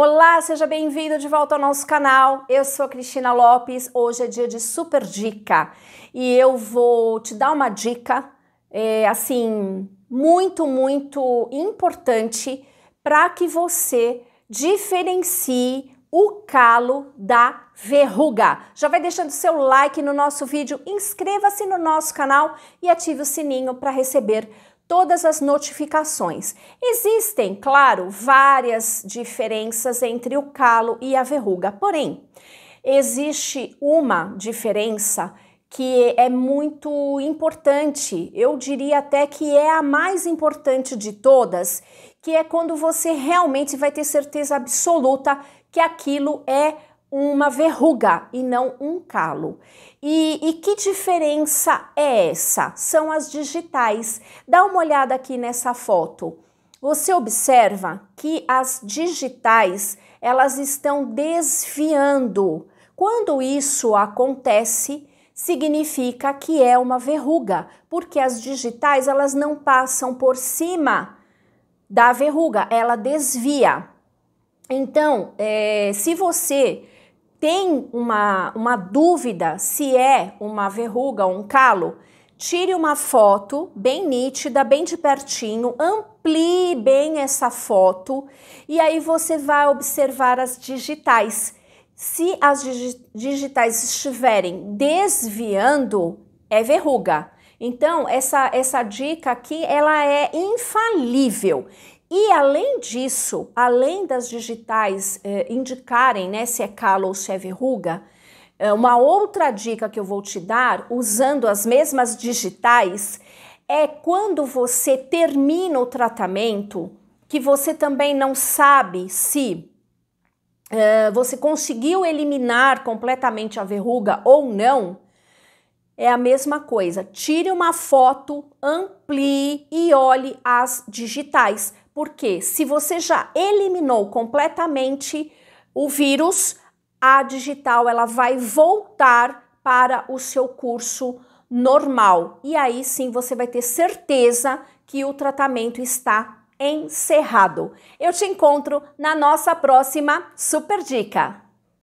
Olá, seja bem-vindo de volta ao nosso canal. Eu sou a Cristina Lopes. Hoje é dia de super dica e eu vou te dar uma dica, é, assim, muito, muito importante para que você diferencie o calo da verruga. Já vai deixando seu like no nosso vídeo, inscreva-se no nosso canal e ative o sininho para receber todas as notificações. Existem, claro, várias diferenças entre o calo e a verruga, porém, existe uma diferença que é muito importante, eu diria até que é a mais importante de todas, que é quando você realmente vai ter certeza absoluta que aquilo é uma verruga e não um calo. E, e, que diferença é essa? São as digitais. Dá uma olhada aqui nessa foto. Você observa que as digitais elas estão desviando. Quando isso acontece, significa que é uma verruga, porque as digitais elas não passam por cima da verruga, ela desvia. Então, é, se você tem uma, uma dúvida se é uma verruga ou um calo, tire uma foto bem nítida, bem de pertinho, amplie bem essa foto e aí você vai observar as digitais. Se as digitais estiverem desviando, é verruga. Então, essa, essa dica aqui, ela é infalível. E além disso, além das digitais eh, indicarem né, se é calo ou se é verruga, eh, uma outra dica que eu vou te dar, usando as mesmas digitais, é quando você termina o tratamento, que você também não sabe se eh, você conseguiu eliminar completamente a verruga ou não. É a mesma coisa. Tire uma foto, amplie e olhe as digitais porque se você já eliminou completamente o vírus, a digital ela vai voltar para o seu curso normal. E aí sim você vai ter certeza que o tratamento está encerrado. Eu te encontro na nossa próxima super dica.